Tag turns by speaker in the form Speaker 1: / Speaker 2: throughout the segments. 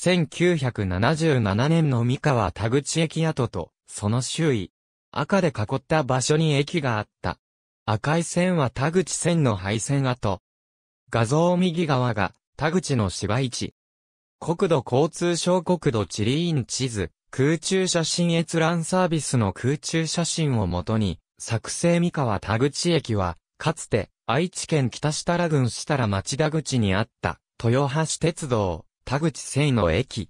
Speaker 1: 1977年の三河田口駅跡と、その周囲。赤で囲った場所に駅があった。赤い線は田口線の廃線跡。画像右側が田口の市地。国土交通省国土地理院地図、空中写真閲覧サービスの空中写真をもとに、作成三河田口駅は、かつて愛知県北設楽郡設楽町田口にあった豊橋鉄道。田口線の駅。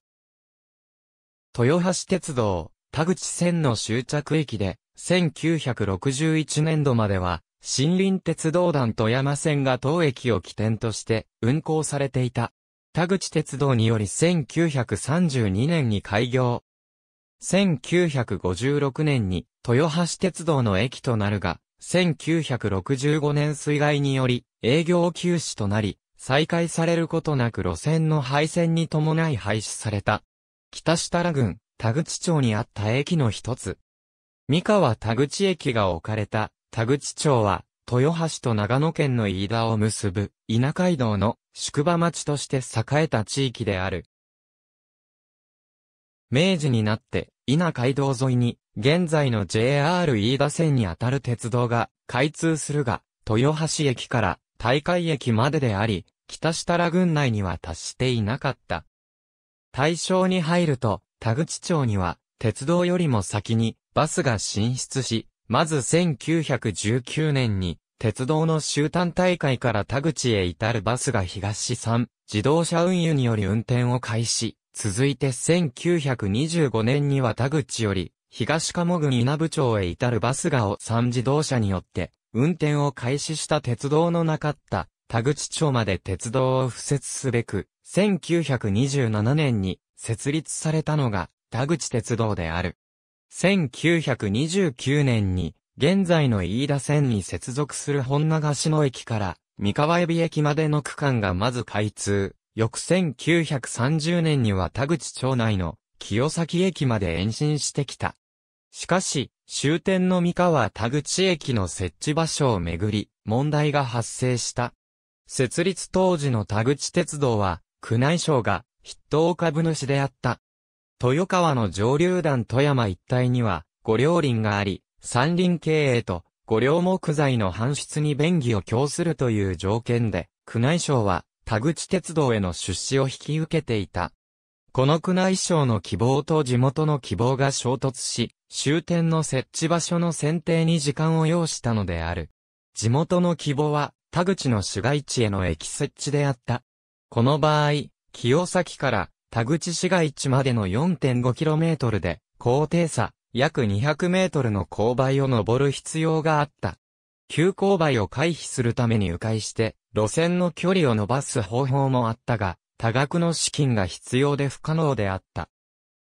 Speaker 1: 豊橋鉄道、田口線の終着駅で、1961年度までは、森林鉄道団富山線が当駅を起点として運行されていた。田口鉄道により1932年に開業。1956年に豊橋鉄道の駅となるが、1965年水害により営業休止となり、再開されることなく路線の廃線に伴い廃止された。北設楽郡、田口町にあった駅の一つ。三河田口駅が置かれた田口町は、豊橋と長野県の飯田を結ぶ稲街道の宿場町として栄えた地域である。明治になって稲街道沿いに現在の JR 飯田線にあたる鉄道が開通するが、豊橋駅から大会駅までであり、北下良郡内には達していなかった。大正に入ると、田口町には、鉄道よりも先にバスが進出し、まず1919年に、鉄道の終端大会から田口へ至るバスが東山、自動車運輸により運転を開始、続いて1925年には田口より、東鴨郡稲部町へ至るバスがを3自動車によって、運転を開始した鉄道のなかった田口町まで鉄道を敷設すべく、1927年に設立されたのが田口鉄道である。1929年に現在の飯田線に接続する本流しの駅から三河海老駅までの区間がまず開通。翌1930年には田口町内の清崎駅まで延伸してきた。しかし、終点の三河田口駅の設置場所をめぐり、問題が発生した。設立当時の田口鉄道は、宮内省が筆頭株主であった。豊川の上流団富山一帯には、五両林があり、山林経営と五両木材の搬出に便宜を供するという条件で、宮内省は、田口鉄道への出資を引き受けていた。この区内省の希望と地元の希望が衝突し、終点の設置場所の選定に時間を要したのである。地元の希望は、田口の市街地への駅設置であった。この場合、清崎から田口市街地までの 4.5km で、高低差、約 200m の勾配を登る必要があった。急勾配を回避するために迂回して、路線の距離を伸ばす方法もあったが、多額の資金が必要で不可能であった。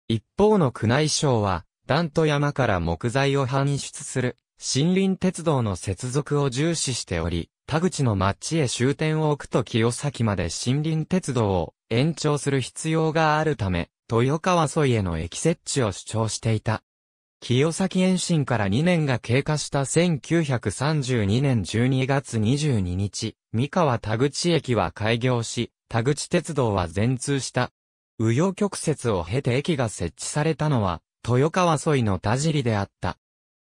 Speaker 1: 一方の宮内省は、段と山から木材を搬出する森林鉄道の接続を重視しており、田口の町へ終点を置くと清崎まで森林鉄道を延長する必要があるため、豊川沿いへの駅設置を主張していた。清崎延伸から2年が経過した1932年12月22日、三河田口駅は開業し、田口鉄道は全通した。右洋曲折を経て駅が設置されたのは、豊川沿いの田尻であった。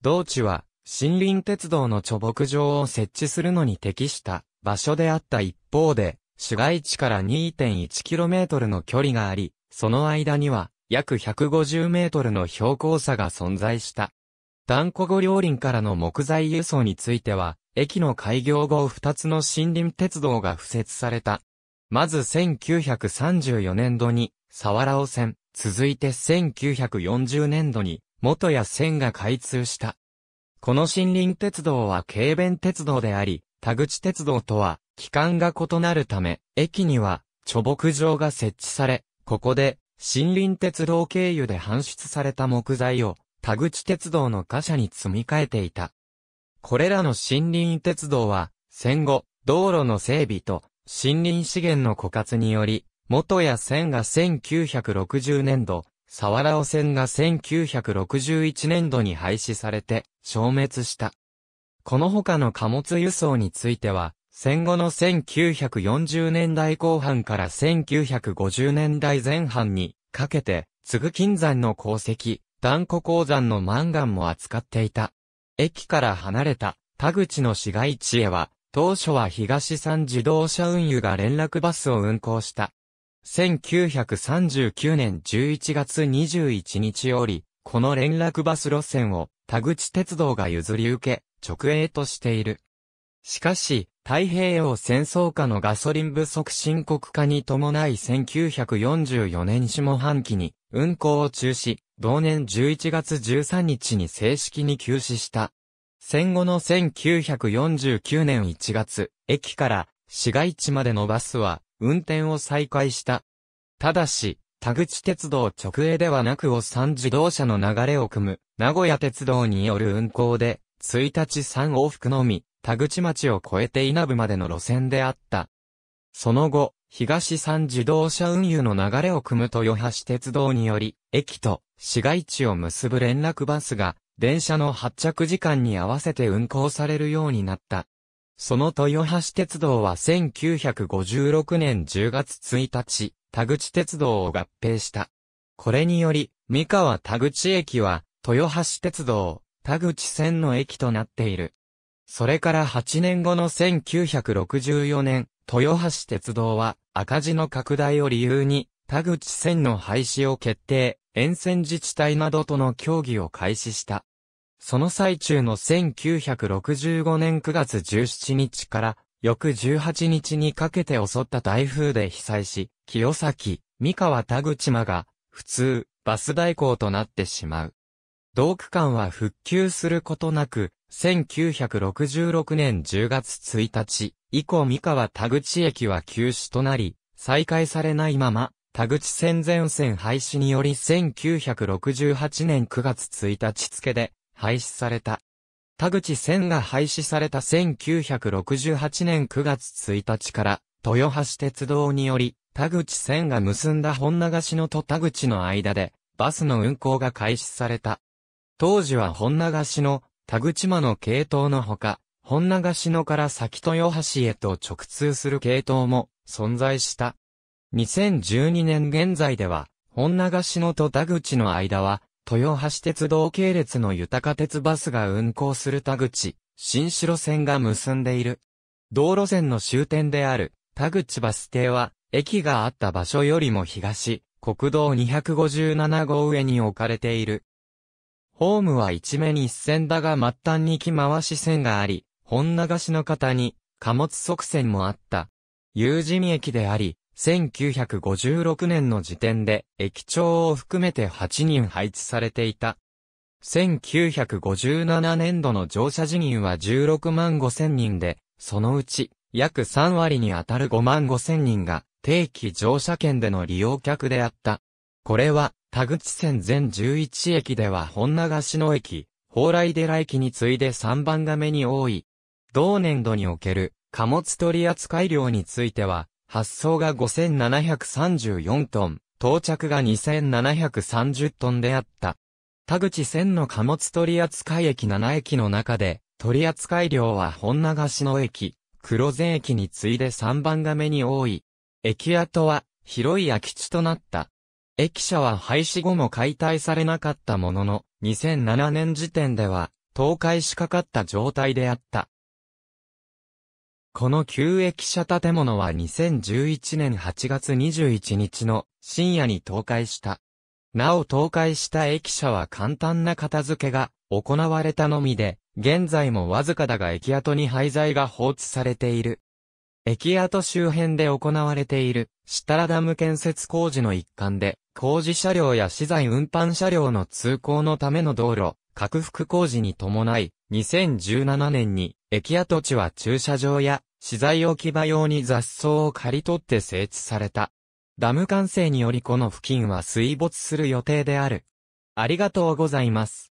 Speaker 1: 道地は、森林鉄道の貯木場を設置するのに適した場所であった一方で、市街地から 2.1km の距離があり、その間には約150メートルの標高差が存在した。断固後両輪からの木材輸送については、駅の開業後2つの森林鉄道が付設された。まず1934年度に、沢良尾線、続いて1940年度に、元屋線が開通した。この森林鉄道は軽便鉄道であり、田口鉄道とは、期間が異なるため、駅には、貯木場が設置され、ここで、森林鉄道経由で搬出された木材を田口鉄道の貨車に積み替えていた。これらの森林鉄道は戦後道路の整備と森林資源の枯渇により元や線が1960年度、沢原尾線が1961年度に廃止されて消滅した。この他の貨物輸送については戦後の1940年代後半から1950年代前半にかけて、津ぐ金山の鉱石、断固鉱山のマンガンも扱っていた。駅から離れた田口の市街地へは、当初は東山自動車運輸が連絡バスを運行した。1939年11月21日より、この連絡バス路線を田口鉄道が譲り受け、直営としている。しかし、太平洋戦争下のガソリン不足深刻化に伴い1944年下半期に運行を中止、同年11月13日に正式に休止した。戦後の1949年1月、駅から市街地までのバスは運転を再開した。ただし、田口鉄道直営ではなくお3自動車の流れを組む、名古屋鉄道による運行で、1日3往復のみ、田口町を越えて稲部までの路線であった。その後、東山自動車運輸の流れを組む豊橋鉄道により、駅と市街地を結ぶ連絡バスが、電車の発着時間に合わせて運行されるようになった。その豊橋鉄道は1956年10月1日、田口鉄道を合併した。これにより、三河田口駅は、豊橋鉄道、田口線の駅となっている。それから8年後の1964年、豊橋鉄道は赤字の拡大を理由に、田口線の廃止を決定、沿線自治体などとの協議を開始した。その最中の1965年9月17日から翌18日にかけて襲った台風で被災し、清崎、三河田口間が普通バス代行となってしまう。同区間は復旧することなく、1966年10月1日以降三河田口駅は休止となり、再開されないまま、田口線全線廃止により1968年9月1日付で廃止された。田口線が廃止された1968年9月1日から、豊橋鉄道により、田口線が結んだ本流しのと田口の間で、バスの運行が開始された。当時は本流しの、田口間の系統のほか、本長篠から先豊橋へと直通する系統も存在した。2012年現在では、本長篠と田口の間は、豊橋鉄道系列の豊か鉄バスが運行する田口、新城線が結んでいる。道路線の終点である、田口バス停は、駅があった場所よりも東、国道257号上に置かれている。ホームは一面一線だが末端に木回し線があり、本流しの方に貨物側線もあった。有人駅であり、1956年の時点で駅長を含めて8人配置されていた。1957年度の乗車人員は16万5千人で、そのうち約3割にあたる5万5千人が定期乗車券での利用客であった。これは田口線全11駅では本流しの駅、蓬莱寺駅に次いで3番が目に多い。同年度における貨物取扱量については、発送が5734トン、到着が2730トンであった。田口線の貨物取扱駅7駅の中で、取扱量は本流しの駅、黒前駅に次いで3番が目に多い。駅跡は広い空き地となった。駅舎は廃止後も解体されなかったものの、2007年時点では、倒壊しかかった状態であった。この旧駅舎建物は2011年8月21日の深夜に倒壊した。なお倒壊した駅舎は簡単な片付けが行われたのみで、現在もわずかだが駅跡に廃材が放置されている。駅跡周辺で行われている、シタラダム建設工事の一環で、工事車両や資材運搬車両の通行のための道路、拡幅工事に伴い、2017年に、駅跡地は駐車場や、資材置き場用に雑草を刈り取って整地された。ダム完成によりこの付近は水没する予定である。ありがとうございます。